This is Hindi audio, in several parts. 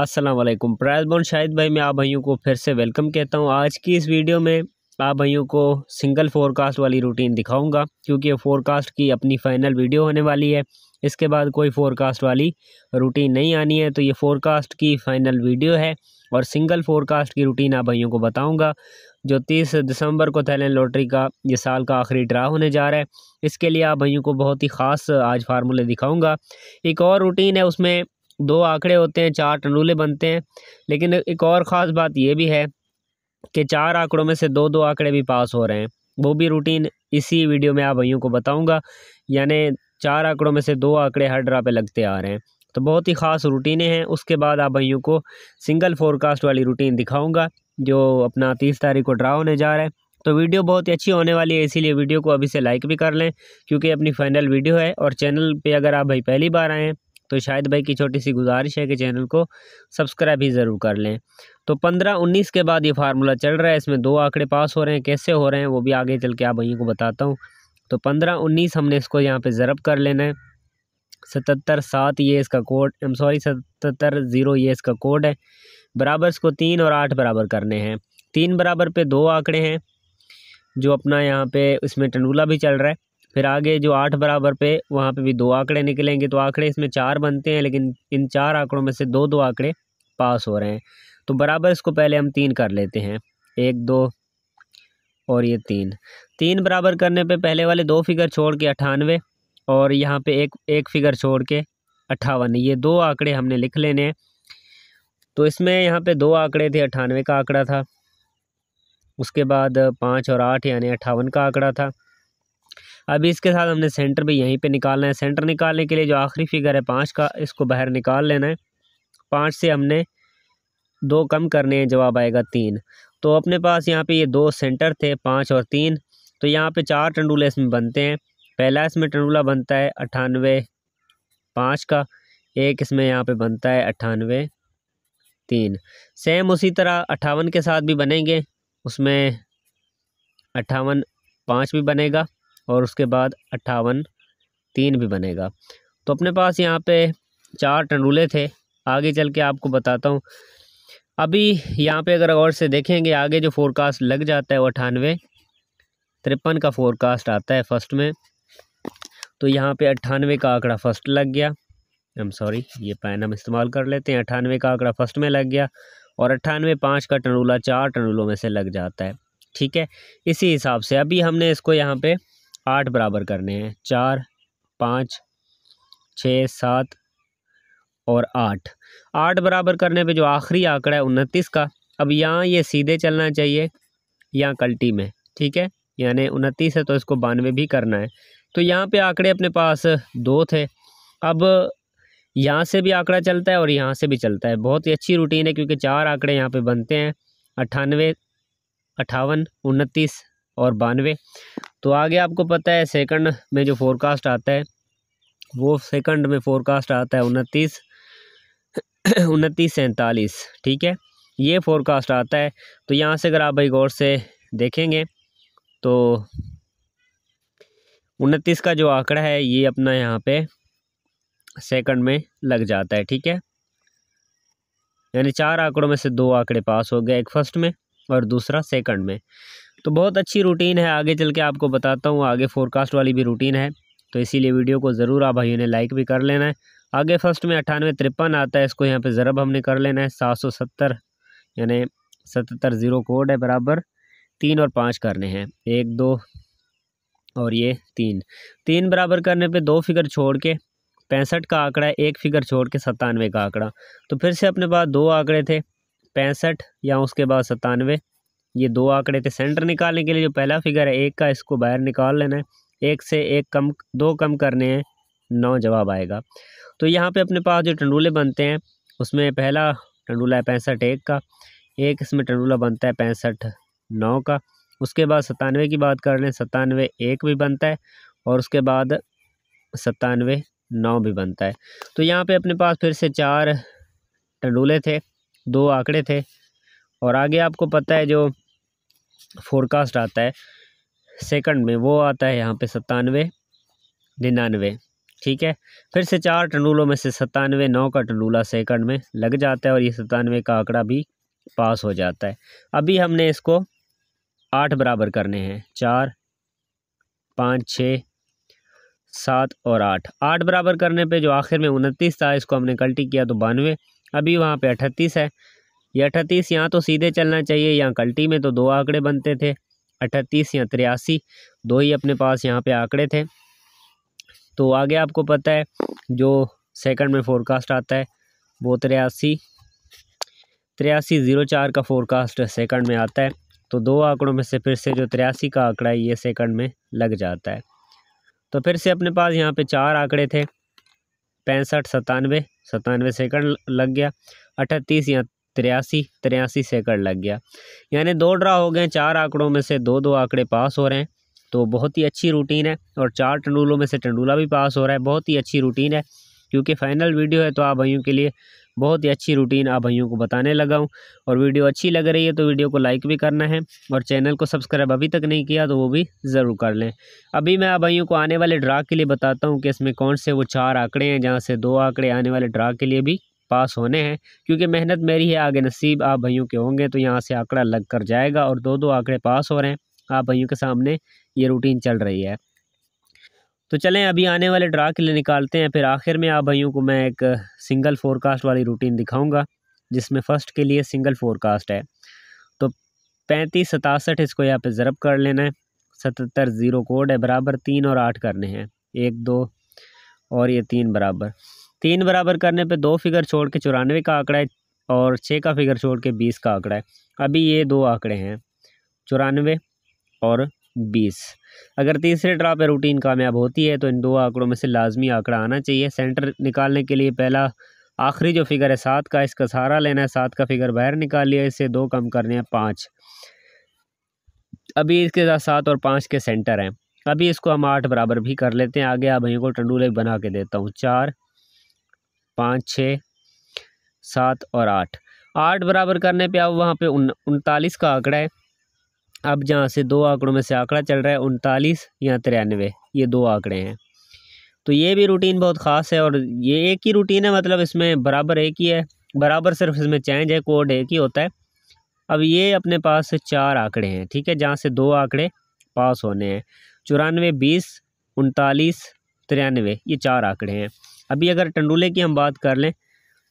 असलम बोन शाहिद भाई मैं आप भाइयों को फिर से वेलकम कहता हूँ आज की इस वीडियो में आप भाइयों को सिंगल फोरकास्ट वाली रूटीन दिखाऊंगा क्योंकि फोरकास्ट की अपनी फ़ाइनल वीडियो होने वाली है इसके बाद कोई फोरकास्ट वाली रूटीन नहीं आनी है तो ये फोरकास्ट की फ़ाइनल वीडियो है और सिंगल फोरकास्ट की रूटीन आप भाइयों को बताऊंगा जो तीस दिसंबर को थैलैंड लॉटरी का ये साल का आखिरी ड्रा होने जा रहा है इसके लिए आप भाइयों को बहुत ही ख़ास आज फार्मूले दिखाऊंगा एक और रूटीन है उसमें दो आंकड़े होते हैं चार टंडूले बनते हैं लेकिन एक और ख़ास बात यह भी है कि चार आंकड़ों में से दो दो आंकड़े भी पास हो रहे हैं वो भी रूटीन इसी वीडियो में आप भैयों को बताऊँगा यानी चार आंकड़ों में से दो आंकड़े हर ड्रा पे लगते आ रहे हैं तो बहुत ही ख़ास रूटीने हैं उसके बाद आप भैयों को सिंगल फोरकास्ट वाली रूटीन दिखाऊँगा जो अपना तीस तारीख को ड्रा होने जा रहा है तो वीडियो बहुत ही अच्छी होने वाली है इसीलिए वीडियो को अभी से लाइक भी कर लें क्योंकि अपनी फाइनल वीडियो है और चैनल पे अगर आप भाई पहली बार आएँ तो शायद भाई की छोटी सी गुजारिश है कि चैनल को सब्सक्राइब ही ज़रूर कर लें तो पंद्रह उन्नीस के बाद ये फार्मूला चल रहा है इसमें दो आंकड़े पास हो रहे हैं कैसे हो रहे हैं वो भी आगे चल के आप भाइयों को बताता हूँ तो पंद्रह उन्नीस हमने इसको यहाँ पर ज़रब कर लेना है सतहत्तर सात ये इसका कोड एम सॉरी सतहत्तर ज़ीरो ये इसका कोड है बराबर इसको तीन और आठ बराबर करने हैं तीन बराबर पे दो आंकड़े हैं जो अपना यहाँ पे इसमें टंडूला भी चल रहा है फिर आगे जो आठ बराबर पे वहाँ पे भी दो आंकड़े निकलेंगे तो आंकड़े इसमें चार बनते हैं लेकिन इन चार आंकड़ों में से दो दो आंकड़े पास हो रहे हैं तो बराबर इसको पहले हम तीन कर लेते हैं एक दो और ये तीन तीन बराबर करने पे पहले वाले दो फिगर छोड़ के अठानवे और यहाँ पे एक एक फिगर छोड़ के अट्ठावन ये दो आंकड़े हमने लिख लेने हैं तो इसमें यहाँ पर दो आंकड़े थे अट्ठानवे का आंकड़ा था उसके बाद पाँच और आठ यानी अट्ठावन का आंकड़ा था अभी इसके साथ हमने सेंटर भी यहीं पे निकालना है सेंटर निकालने के लिए जो आखिरी फिगर है पाँच का इसको बाहर निकाल लेना है पाँच से हमने दो कम करने हैं जवाब आएगा तीन तो अपने पास यहाँ पे ये दो सेंटर थे पाँच और तीन तो यहाँ पे चार टंडूले इसमें बनते हैं पहला इसमें टंडूला बनता है अट्ठानवे पाँच का एक इसमें यहाँ पर बनता है अट्ठानवे तीन सेम उसी तरह अट्ठावन के साथ भी बनेंगे उसमें अट्ठावन पाँच भी बनेगा और उसके बाद अट्ठावन तीन भी बनेगा तो अपने पास यहाँ पे चार टंडूले थे आगे चल के आपको बताता हूँ अभी यहाँ पे अगर और से देखेंगे आगे जो फोरकास्ट लग जाता है वो अठानवे तिरपन का फोरकास्ट आता है फर्स्ट में तो यहाँ पे अट्ठानवे का आंकड़ा फर्स्ट लग गया आई एम सॉरी ये पैन हम इस्तेमाल कर लेते हैं अट्ठानवे का आंकड़ा फर्स्ट में लग गया और अट्ठानवे पाँच का टंडूला चार टंडूलों में से लग जाता है ठीक है इसी हिसाब से अभी हमने इसको यहाँ पर आठ बराबर करने हैं चार पाँच छः सात और आठ आठ बराबर करने पे जो आखिरी आंकड़ा है उनतीस का अब यहाँ ये सीधे चलना चाहिए यहाँ कल्टी में ठीक है यानी उनतीस है तो इसको बानवे भी करना है तो यहाँ पे आंकड़े अपने पास दो थे अब यहाँ से भी आंकड़ा चलता है और यहाँ से भी चलता है बहुत ही अच्छी रूटीन है क्योंकि चार आंकड़े यहाँ पे बनते हैं अट्ठानवे अट्ठावन उनतीस और बानवे तो आगे आपको पता है सेकंड में जो फोरकास्ट आता है वो सेकंड में फोरकास्ट आता है उनतीस उनतीस सैंतालीस ठीक है ये फोरकास्ट आता है तो यहाँ से अगर आप भाई गौर से देखेंगे तो उनतीस का जो आंकड़ा है ये अपना यहाँ पे सेकंड में लग जाता है ठीक है यानी चार आंकड़ों में से दो आंकड़े पास हो गए एक फर्स्ट में और दूसरा सेकंड में तो बहुत अच्छी रूटीन है आगे चल के आपको बताता हूँ आगे फोरकास्ट वाली भी रूटीन है तो इसीलिए वीडियो को ज़रूर आप भाइयों ने लाइक भी कर लेना है आगे फर्स्ट में अट्ठानवे तिरपन आता है इसको यहाँ पे ज़रब हमने कर लेना है सात सौ सत्तर यानी सतहत्तर ज़ीरो कोड है बराबर तीन और पाँच करने हैं एक दो और ये तीन तीन बराबर करने पे दो फिगर छोड़ के पैंसठ का आंकड़ा है एक फिगर छोड़ के सतानवे का आंकड़ा तो फिर से अपने पास दो आंकड़े थे पैंसठ या उसके बाद सतानवे ये दो आंकड़े थे सेंटर निकालने के लिए जो पहला फिगर है एक का इसको बाहर निकाल लेना है एक से एक कम दो कम करने हैं नौ जवाब आएगा तो यहाँ पे अपने पास जो टंडूले बनते हैं उसमें पहला टंडूला है पैंसठ एक का एक इसमें टंडूला बनता है पैंसठ नौ का उसके बाद सतानवे की बात कर लें सतानवे एक भी बनता है और उसके बाद सतानवे नौ भी बनता है तो यहाँ पे अपने पास फिर से चार टंडूले थे दो आंकड़े थे और आगे आपको पता है जो फोरकास्ट आता है सेकंड में वो आता है यहाँ पे सत्तानवे निन्यानवे ठीक है फिर से चार टंडूलों में से सत्तानवे नौ का टंडूला सेकंड में लग जाता है और ये सत्तानवे का आंकड़ा भी पास हो जाता है अभी हमने इसको आठ बराबर करने हैं चार पाँच छ सात और आठ आठ बराबर करने पे जो आखिर में उनतीस था इसको हमने कल्टी किया तो बानवे अभी वहाँ पे अठतीस है ये अठतीस यहाँ तो सीधे चलना चाहिए यहाँ कल्टी में तो दो आंकड़े बनते थे अठतीस या तिरासी दो ही अपने पास यहाँ पे आंकड़े थे तो आगे आपको पता है जो सेकंड में फोरकास्ट आता है वो तिरासी तिरासी ज़ीरो चार का फोरकास्ट सेकंड में आता है तो दो आंकड़ों में से फिर से जो तिरासी का आंकड़ा है ये सेकंड में लग जाता है तो फिर से अपने पास यहाँ पे चार आंकड़े थे पैंसठ सतानवे सतानवे सेकंड लग गया अठतीस या तिरासी तिरासी सेकंड लग गया यानी दो ड्रा हो गए चार आंकड़ों में से दो दो आंकड़े पास हो रहे हैं तो बहुत ही अच्छी रूटीन है और चार टंडूलों में से टंडूला भी पास हो रहा है बहुत ही अच्छी रूटीन है क्योंकि फाइनल वीडियो है तो आप भाइयों के लिए बहुत ही अच्छी रूटीन आप भाइयों को बताने लगा हूँ और वीडियो अच्छी लग रही है तो वीडियो को लाइक भी करना है और चैनल को सब्सक्राइब अभी तक नहीं किया तो वो भी ज़रूर कर लें अभी मैं आप भाइयों को आने वाले ड्रा के लिए बताता हूँ कि इसमें कौन से वो चार आंकड़े हैं जहाँ से दो आंकड़े आने वाले ड्रा के लिए भी पास होने हैं क्योंकि मेहनत मेरी है आगे नसीब आप भाइयों के होंगे तो यहाँ से आंकड़ा लग कर जाएगा और दो दो आंकड़े पास हो रहे हैं आप भाइयों के सामने ये रूटीन चल रही है तो चलें अभी आने वाले ड्रा के लिए निकालते हैं फिर आखिर में आप भाइयों को मैं एक सिंगल फोरकास्ट वाली रूटीन दिखाऊँगा जिसमें फ़र्स्ट के लिए सिंगल फोरकास्ट है तो पैंतीस सतासठ इसको यहाँ पे ज़रब कर लेना है सतहत्तर ज़ीरो कोड है बराबर तीन और आठ करने हैं एक दो और ये तीन बराबर तीन बराबर करने पे दो फिगर छोड़ के चौरानवे का आंकड़ा है और छः का फिगर छोड़ के बीस का आंकड़ा है अभी ये दो आंकड़े हैं चौरानवे और बीस अगर तीसरे ड्रा पे रूटीन कामयाब होती है तो इन दो आंकड़ों में से लाजमी आंकड़ा आना चाहिए सेंटर निकालने के लिए पहला आखिरी जो फिगर है सात का इसका सहारा लेना है सात का फिगर बाहर निकाल लिया इससे दो कम करने हैं पाँच अभी इसके साथ सात और पाँच के सेंटर हैं अभी इसको हम आठ बराबर भी कर लेते हैं आगे आप भैया को टंडूले बना के देता हूँ चार पाँच छः सात और आठ आठ बराबर करने पे अब वहाँ पे उन उनतालीस का आंकड़ा है अब जहाँ से दो आंकड़ों में से आंकड़ा चल रहा है उनतालीस या तिरानवे ये दो आंकड़े हैं तो ये भी रूटीन बहुत ख़ास है और ये एक ही रूटीन है मतलब इसमें बराबर एक ही है बराबर सिर्फ इसमें चेंज है कोड एक ही होता है अब ये अपने पास चार आंकड़े हैं ठीक है जहाँ से दो आंकड़े पास होने हैं चौरानवे बीस उनतालीस तिरानवे ये चार आंकड़े हैं अभी अगर टंडूले की हम बात कर लें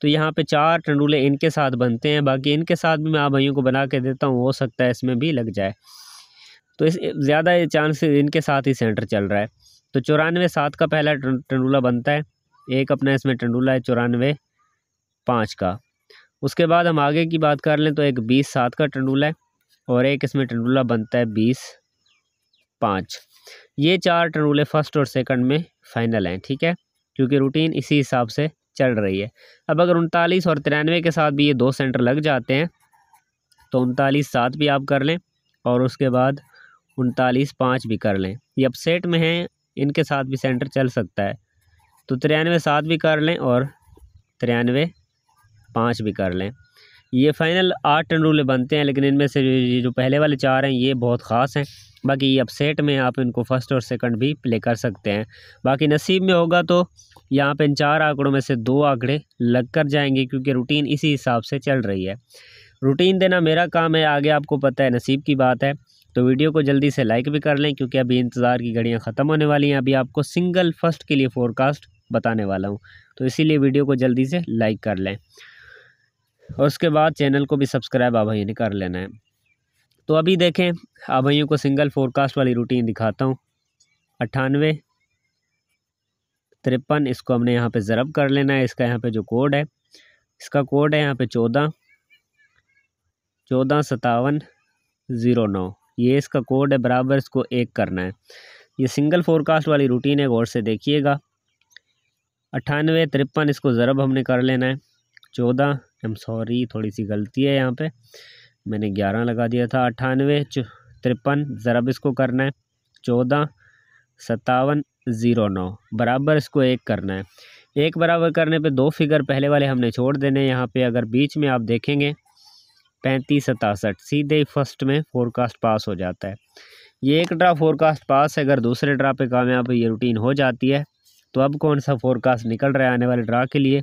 तो यहाँ पे चार टंडूले इनके साथ बनते हैं बाकी इनके साथ भी मैं आप भाइयों को बना के देता हूँ हो सकता है इसमें भी लग जाए तो इस ज़्यादा चांस इनके साथ ही सेंटर चल रहा है तो चौरानवे सात का पहला टंडूला बनता है एक अपना इसमें टंडूला है चौरानवे पाँच का उसके बाद हम आगे की बात कर लें तो एक बीस सात का टंडूला है और एक इसमें टंडूला बनता है बीस पाँच ये चार टंडूले फ़र्स्ट और सेकंड में फ़ाइनल हैं ठीक है क्योंकि रूटीन इसी हिसाब से चल रही है अब अगर उनतालीस और तिरानवे के साथ भी ये दो सेंटर लग जाते हैं तो उनतालीस सात भी आप कर लें और उसके बाद उनतालीस पाँच भी कर लें ये अपसेट में हैं इनके साथ भी सेंटर चल सकता है तो तिरानवे सात भी कर लें और तिरानवे पाँच भी कर लें ये फ़ाइनल आठ टन रूले बनते हैं लेकिन इनमें से ये जो पहले वाले चार हैं ये बहुत ख़ास हैं बाकी ये अपसेट में आप इनको फ़र्स्ट और सेकंड भी प्ले कर सकते हैं बाकी नसीब में होगा तो यहाँ पे इन चार आंकड़ों में से दो आंकड़े लग कर जाएंगे क्योंकि रूटीन इसी हिसाब से चल रही है रूटीन देना मेरा काम है आगे आपको पता है नसीब की बात है तो वीडियो को जल्दी से लाइक भी कर लें क्योंकि अभी इंतज़ार की घड़ियाँ ख़त्म होने वाली हैं अभी आपको सिंगल फर्स्ट के लिए फोरकास्ट बताने वाला हूँ तो इसीलिए वीडियो को जल्दी से लाइक कर लें और उसके बाद चैनल को भी सब्सक्राइब आभाई ने कर लेना है तो अभी देखें भाइयों को सिंगल फोरकास्ट वाली रूटीन दिखाता हूँ अट्ठानवे तिरपन इसको हमने यहाँ पे ज़रब कर लेना है इसका यहाँ पे जो कोड है इसका कोड है यहाँ पे चौदह चौदह सतावन ज़ीरो नौ ये इसका कोड है बराबर इसको एक करना है ये सिंगल फोरकास्ट वाली रूटीन है गौर से देखिएगा अट्ठानवे तिरपन इसको ज़रब हमने कर लेना है चौदह आई एम सॉरी थोड़ी सी गलती है यहाँ पे मैंने ग्यारह लगा दिया था अट्ठानवे तिरपन ज़रब इसको करना है चौदह सत्तावन ज़ीरो नौ बराबर इसको एक करना है एक बराबर करने पे दो फिगर पहले वाले हमने छोड़ देने यहाँ पे अगर बीच में आप देखेंगे पैंतीस सतासठ सीधे ही फर्स्ट में फोरकास्ट पास हो जाता है ये एक ड्रा फोरकास्ट पास है अगर दूसरे ड्रा पे कामयाब ये रूटीन हो जाती है तो अब कौन सा फोरकास्ट निकल रहा है आने वाले ड्रा के लिए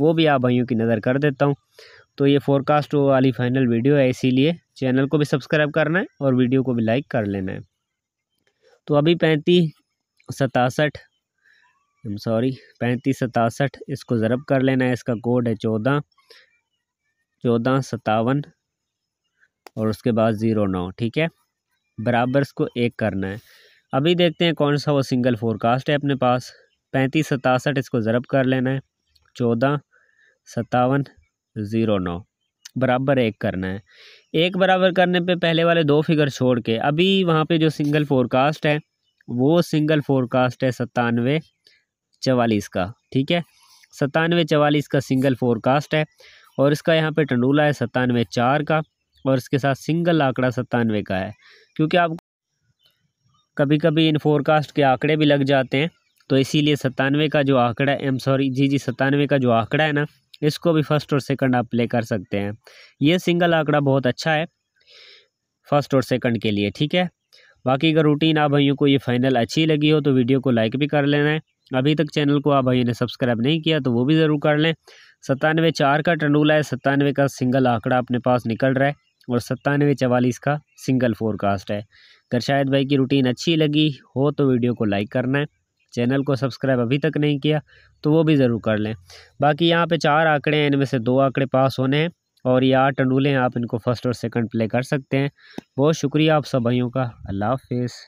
वो भी आप भाइयों की नज़र कर देता हूँ तो ये फोरकास्ट वाली फाइनल वीडियो है इसीलिए चैनल को भी सब्सक्राइब करना है और वीडियो को भी लाइक कर लेना है तो अभी पैंतीस सतासठ सॉरी पैंतीस सतासठ इसको ज़रब कर लेना है इसका कोड है चौदह चौदह सतावन और उसके बाद ज़ीरो नौ ठीक है बराबर इसको एक करना है अभी देखते हैं कौन सा वो सिंगल फोरकास्ट है अपने पास पैंतीस सतासठ इसको ज़रब कर लेना है चौदह सतावन ज़ीरो नौ बराबर एक करना है एक बराबर करने पे पहले वाले दो फिगर छोड़ के अभी वहाँ पे जो सिंगल फोरकास्ट है वो सिंगल फोरकास्ट है सत्तानवे चवालीस का ठीक है सतानवे चवालीस का सिंगल फोरकास्ट है और इसका यहाँ पे टंडूला है सतानवे चार का और इसके साथ सिंगल आंकड़ा सतानवे का है क्योंकि आप कभी कभी इन फोरकास्ट के आंकड़े भी लग जाते हैं तो इसीलिए सतानवे का जो आंकड़ा है एम सॉरी जी जी सतानवे का जो आंकड़ा है ना इसको भी फर्स्ट और सेकंड आप प्ले कर सकते हैं ये सिंगल आंकड़ा बहुत अच्छा है फर्स्ट और सेकंड के लिए ठीक है बाकी अगर रूटीन आप भाइयों को ये फाइनल अच्छी लगी हो तो वीडियो को लाइक भी कर लेना है अभी तक चैनल को आप भाइयों ने सब्सक्राइब नहीं किया तो वो भी ज़रूर कर लें सत्तानवे चार का टंडूला है सत्तानवे का सिंगल आंकड़ा अपने पास निकल रहा है और सत्तानवे चवालीस का सिंगल फोरकास्ट है अगर शायद भाई की रूटीन अच्छी लगी हो तो वीडियो को लाइक करना है चैनल को सब्सक्राइब अभी तक नहीं किया तो वो भी ज़रूर कर लें बाकी यहाँ पे चार आंकड़े हैं इनमें से दो आंकड़े पास होने हैं और ये आठ टंडूले हैं आप इनको फर्स्ट और सेकंड प्ले कर सकते हैं बहुत शुक्रिया आप सब भाइयों का अल्लाह हाफिज़